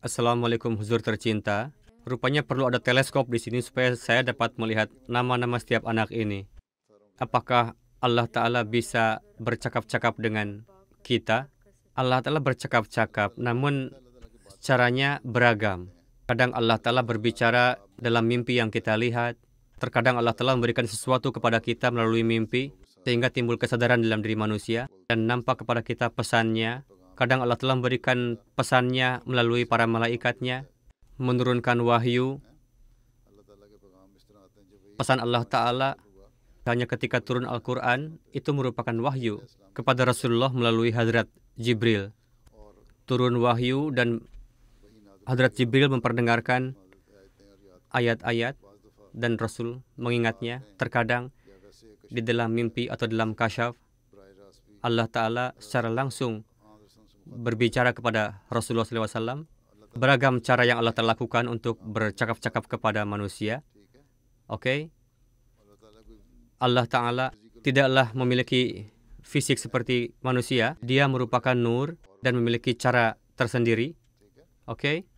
Assalamualaikum Huzur tercinta. Rupanya perlu ada teleskop di sini supaya saya dapat melihat nama-nama setiap anak ini. Apakah Allah Ta'ala bisa bercakap-cakap dengan kita? Allah Ta'ala bercakap-cakap, namun caranya beragam. Kadang Allah Ta'ala berbicara dalam mimpi yang kita lihat. Terkadang Allah Ta'ala memberikan sesuatu kepada kita melalui mimpi, sehingga timbul kesadaran dalam diri manusia, dan nampak kepada kita pesannya, Kadang Allah telah memberikan pesannya melalui para malaikatnya, menurunkan wahyu. Pesan Allah Ta'ala hanya ketika turun Al-Quran, itu merupakan wahyu kepada Rasulullah melalui Hadrat Jibril. Turun wahyu dan Hadrat Jibril memperdengarkan ayat-ayat dan Rasul mengingatnya terkadang di dalam mimpi atau dalam kasyaf Allah Ta'ala secara langsung berbicara kepada Rasulullah SAW, beragam cara yang Allah telah lakukan untuk bercakap-cakap kepada manusia. Oke, okay? Allah Ta'ala tidaklah memiliki fisik seperti manusia, dia merupakan nur dan memiliki cara tersendiri. Oke, okay?